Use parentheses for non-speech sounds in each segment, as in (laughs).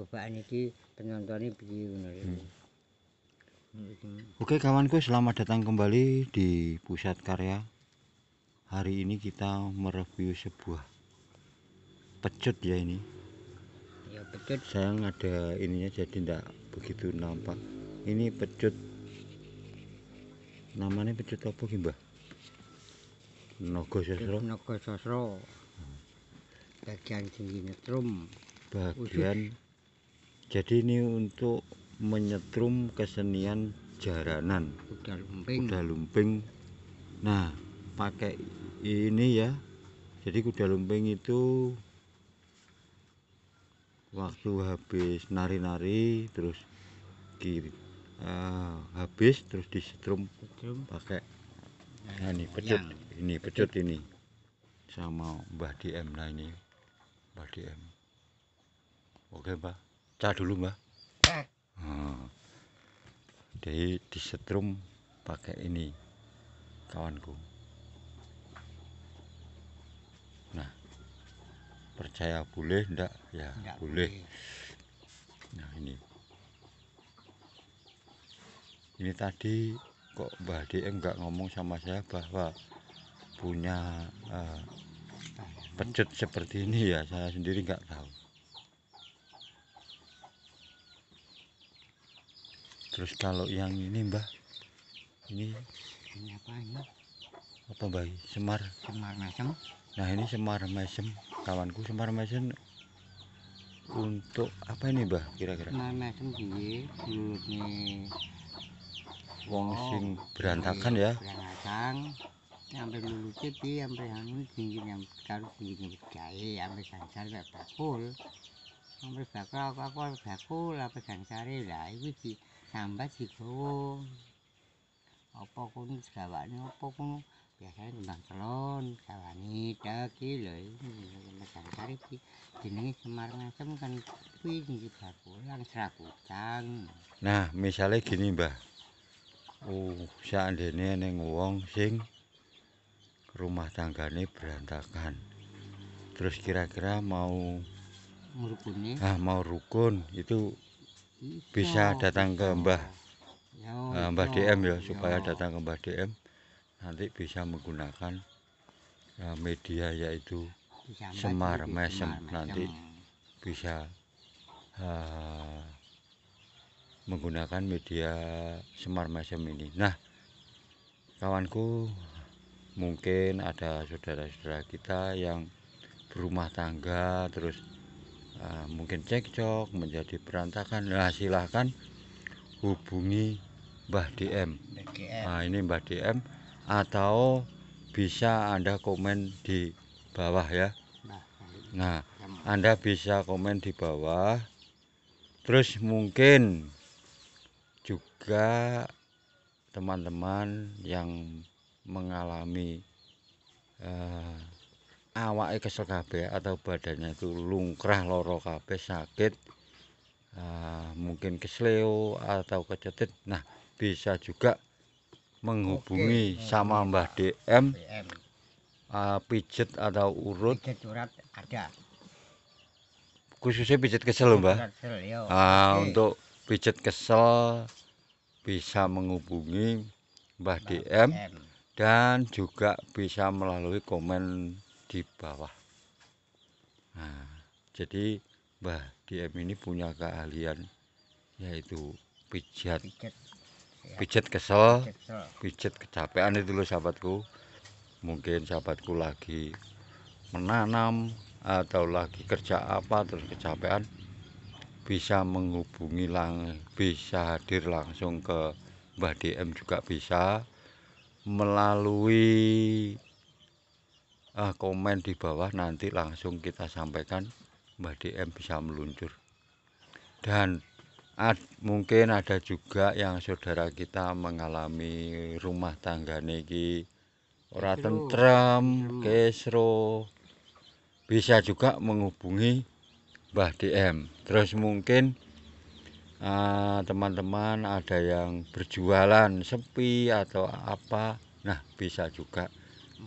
cobaan penonton penontonnya piye hmm. hmm. Oke kawanku selamat datang kembali di Pusat Karya. Hari ini kita mereview sebuah pecut ya ini. Ya pecut. Sayang ada ininya jadi tidak begitu nampak. Ini pecut. Namanya pecut apa Mbah? Nogo Sosro. Nogo Sosro. Bagian tinggi netrum. Bagian Usus jadi ini untuk menyetrum kesenian jaranan udah lumping udah lumping nah pakai ini ya jadi kuda lumping itu waktu habis nari-nari terus kiri uh, eh, habis terus disetrum pakai nah, ini pecut ini pecut ini sama Mbah DM nah ini Mbah DM oke Mbah pecah dulu mbak nah. Eh. Hmm. jadi disetrum pakai ini kawanku nah percaya boleh ndak? ya enggak boleh. nah ini ini tadi kok Mbah DM enggak ngomong sama saya bahwa punya uh, pecut seperti ini ya saya sendiri enggak tahu terus kalau yang ini mbah ini ini apa ini apa bayi semar semar mesem nah ini semar mesem kawanku semar mesem untuk apa ini mbah kira-kira semar mesem piye ini. wong sing berantakan ya berantakan sampai ya, lulutnya cepi, sampai anu tinggi yang tinggi yang bedai sampai sancar kayak yang sampai bakal aku aku bakul apa sancar lah itu sih sambat digowo. Apa kono gawane apa kono? Biasane kembang celon, gawani daki lho iki kembang kari iki. Jenenge semar ngasem kan kuwi sing bakulan serakucang. Nah, misalnya gini, Mbah. Uh, oh, seandainya neng wong sing rumah tanggane berantakan. Terus kira-kira mau rukun ah mau rukun itu bisa datang ke Mbah eh, Mbah DM ya supaya datang ke Mbah DM nanti bisa menggunakan eh, media yaitu semar mesem nanti bisa uh, menggunakan media semar mesem ini nah kawanku mungkin ada saudara-saudara kita yang berumah tangga terus Ah, mungkin cekcok menjadi berantakan nah silahkan hubungi Mbah DM. nah ini Mbah DM atau bisa Anda komen di bawah ya nah, nah Anda bisa komen di bawah terus mungkin juga teman-teman yang mengalami uh, awake kesel kabeh atau badannya itu lungkrah loro kabeh sakit uh, mungkin kesleo atau kecetit nah bisa juga menghubungi Oke. sama hmm. Mbah DM, DM. Uh, eh, pijet atau urut pijet urat ada khususnya pijet kesel Mbah uh, untuk pijet kesel bisa menghubungi Mbah DM, DM dan juga bisa melalui komen di bawah. Nah, jadi Mbah DM ini punya keahlian yaitu pijat, pijat, ya. kesel, kesel, pijat kecapean itu loh sahabatku. Mungkin sahabatku lagi menanam atau lagi kerja apa terus kecapean bisa menghubungi lang bisa hadir langsung ke Mbah DM juga bisa melalui uh, komen di bawah nanti langsung kita sampaikan Mbak DM bisa meluncur dan ad, mungkin ada juga yang saudara kita mengalami rumah tangga niki ora tentrem kesro bisa juga menghubungi Mbah DM terus mungkin ah, teman-teman uh, teman -teman ada yang berjualan sepi atau apa nah bisa juga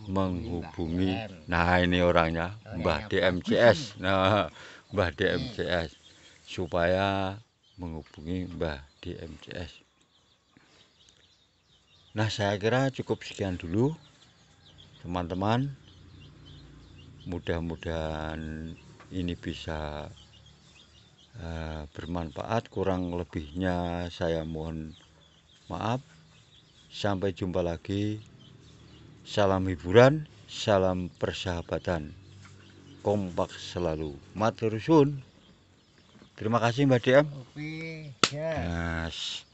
menghubungi nah ini orangnya Mbah DMCS (laughs) nah Mbah DMCS supaya menghubungi Mbah DMCS nah saya kira cukup sekian dulu teman-teman mudah-mudahan ini bisa uh, bermanfaat kurang lebihnya saya mohon maaf sampai jumpa lagi Salam hiburan, salam persahabatan. Kompak selalu. Matur suwun. Terima kasih Mbak DM. Oke, ya. yes. Nah,